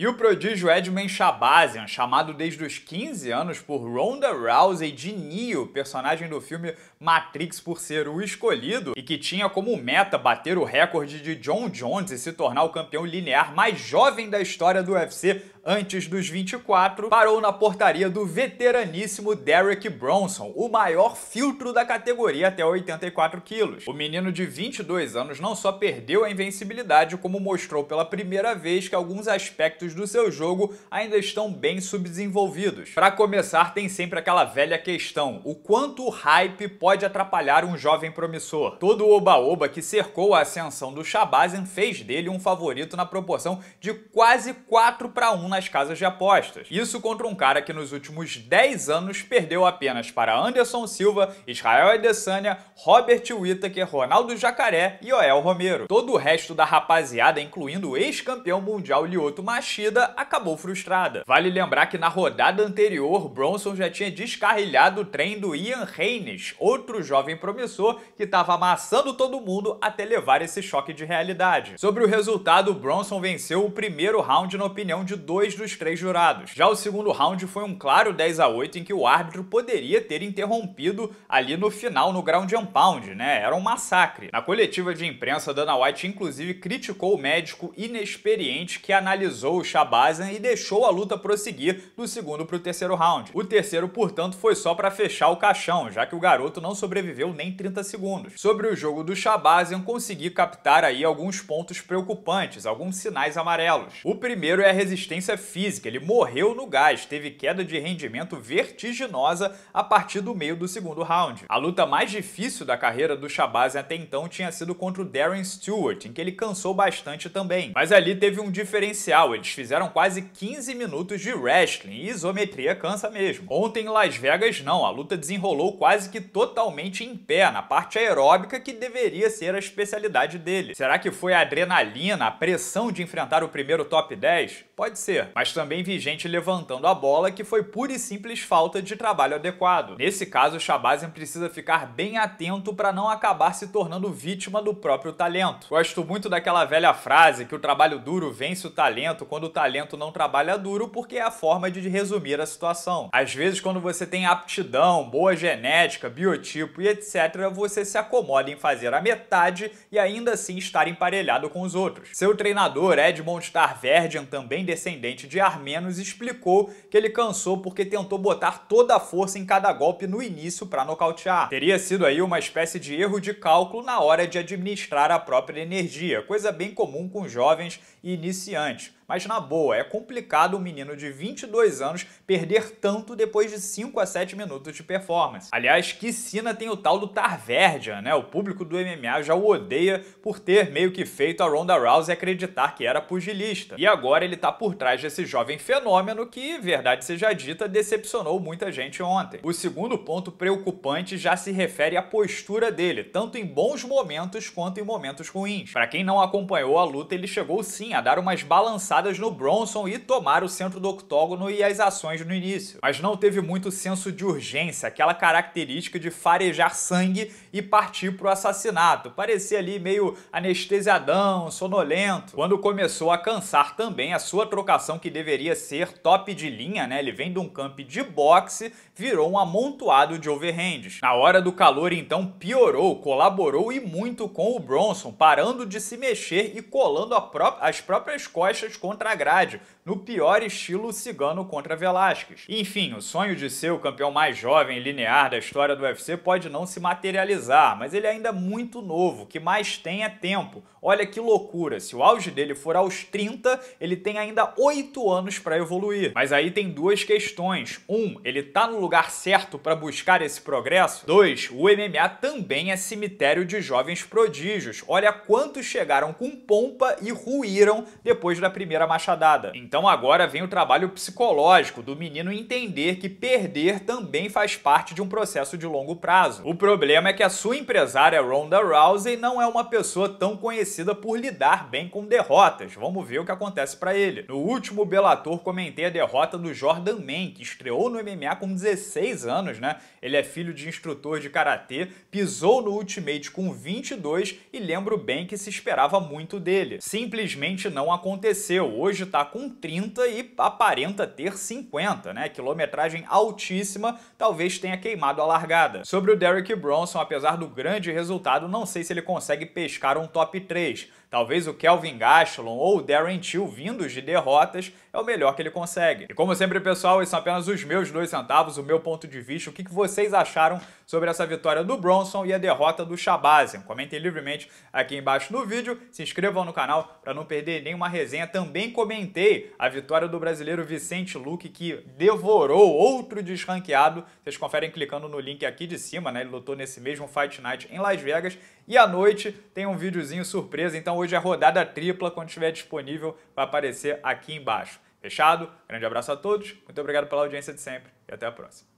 E o prodígio Edmund Shabazian, chamado desde os 15 anos por Ronda Rousey de Neo, personagem do filme Matrix por ser o escolhido, e que tinha como meta bater o recorde de John Jones e se tornar o campeão linear mais jovem da história do UFC antes dos 24, parou na portaria do veteraníssimo Derek Bronson, o maior filtro da categoria até 84 quilos. O menino de 22 anos não só perdeu a invencibilidade, como mostrou pela primeira vez que alguns aspectos do seu jogo ainda estão bem subdesenvolvidos. Para começar, tem sempre aquela velha questão, o quanto o hype pode atrapalhar um jovem promissor. Todo o oba-oba que cercou a ascensão do Shabazz fez dele um favorito na proporção de quase 4 para 1 na nas casas de apostas. Isso contra um cara que nos últimos 10 anos perdeu apenas para Anderson Silva, Israel Adesanya, Robert Whittaker, Ronaldo Jacaré e Oel Romero. Todo o resto da rapaziada, incluindo o ex-campeão mundial Lyoto Machida, acabou frustrada. Vale lembrar que na rodada anterior, Bronson já tinha descarrilhado o trem do Ian Haynes, outro jovem promissor que estava amassando todo mundo até levar esse choque de realidade. Sobre o resultado, Bronson venceu o primeiro round na opinião de dois dos três jurados. Já o segundo round foi um claro 10 a 8 em que o árbitro poderia ter interrompido ali no final no ground and pound, né? Era um massacre. Na coletiva de imprensa, Dana White inclusive criticou o médico inexperiente que analisou o Shabazian e deixou a luta prosseguir do segundo para o terceiro round. O terceiro, portanto, foi só para fechar o caixão, já que o garoto não sobreviveu nem 30 segundos. Sobre o jogo do Shabazian, consegui captar aí alguns pontos preocupantes, alguns sinais amarelos. O primeiro é a resistência deficiência física, ele morreu no gás, teve queda de rendimento vertiginosa a partir do meio do segundo round. A luta mais difícil da carreira do Shabazian até então tinha sido contra o Darren Stewart, em que ele cansou bastante também. Mas ali teve um diferencial, eles fizeram quase 15 minutos de wrestling e isometria cansa mesmo. Ontem em Las Vegas não, a luta desenrolou quase que totalmente em pé, na parte aeróbica que deveria ser a especialidade dele. Será que foi a adrenalina, a pressão de enfrentar o primeiro top 10? Pode ser mas também vi gente levantando a bola que foi pura e simples falta de trabalho adequado. Nesse caso, o Shabazian precisa ficar bem atento para não acabar se tornando vítima do próprio talento. Gosto muito daquela velha frase que o trabalho duro vence o talento quando o talento não trabalha duro, porque é a forma de resumir a situação. Às vezes, quando você tem aptidão, boa genética, biotipo e etc., você se acomoda em fazer a metade e ainda assim estar emparelhado com os outros. Seu treinador, Edmond Tarverdian, também descendente presidente de Armenos explicou que ele cansou porque tentou botar toda a força em cada golpe no início para nocautear. Teria sido aí uma espécie de erro de cálculo na hora de administrar a própria energia, coisa bem comum com jovens e iniciantes mas na boa, é complicado um menino de 22 anos perder tanto depois de 5 a 7 minutos de performance. Aliás, que cena tem o tal do Tarverdia, né? O público do MMA já o odeia por ter meio que feito a Ronda Rousey acreditar que era pugilista. E agora ele tá por trás desse jovem fenômeno que, verdade seja dita, decepcionou muita gente ontem. O segundo ponto preocupante já se refere à postura dele, tanto em bons momentos quanto em momentos ruins. Para quem não acompanhou a luta, ele chegou sim a dar umas balançadas no Bronson e tomar o centro do octógono e as ações no início. Mas não teve muito senso de urgência, aquela característica de farejar sangue e partir pro assassinato. Parecia ali meio anestesiadão, sonolento. Quando começou a cansar também a sua trocação que deveria ser top de linha, né? Ele vem de um camp de boxe, virou um amontoado de overhands. Na hora do calor então piorou, colaborou e muito com o Bronson, parando de se mexer e colando pró as próprias costas com contra a grade, no pior estilo cigano contra Velasquez. Enfim, o sonho de ser o campeão mais jovem e linear da história do UFC pode não se materializar, mas ele ainda é muito novo, que mais tem é tempo. Olha que loucura, se o auge dele for aos 30, ele tem ainda 8 anos para evoluir. Mas aí tem duas questões. Um, ele tá no lugar certo para buscar esse progresso? Dois, o MMA também é cemitério de jovens prodígios. Olha quantos chegaram com pompa e ruíram depois da primeira primeira machadada. Então agora vem o trabalho psicológico do menino entender que perder também faz parte de um processo de longo prazo. O problema é que a sua empresária Ronda Rousey não é uma pessoa tão conhecida por lidar bem com derrotas. Vamos ver o que acontece para ele. No último Bellator comentei a derrota do Jordan Man, que estreou no MMA com 16 anos, né? Ele é filho de instrutor de karatê, pisou no Ultimate com 22 e lembro bem que se esperava muito dele. Simplesmente não aconteceu Hoje está com 30 e aparenta ter 50, né? Quilometragem altíssima, talvez tenha queimado a largada. Sobre o Derrick Bronson, apesar do grande resultado, não sei se ele consegue pescar um top 3 Talvez o Kelvin Gastelum ou o Darren Till vindos de derrotas é o melhor que ele consegue. E como sempre, pessoal, esses são apenas os meus dois centavos, o meu ponto de vista, o que vocês acharam sobre essa vitória do Bronson e a derrota do Shabazz? Comentem livremente aqui embaixo no vídeo, se inscrevam no canal para não perder nenhuma resenha. Também comentei a vitória do brasileiro Vicente Luque, que devorou outro desranqueado. Vocês conferem clicando no link aqui de cima, né? Ele lutou nesse mesmo Fight Night em Las Vegas e à noite tem um videozinho surpresa, então hoje é rodada tripla, quando estiver disponível vai aparecer aqui embaixo. Fechado? Grande abraço a todos, muito obrigado pela audiência de sempre e até a próxima.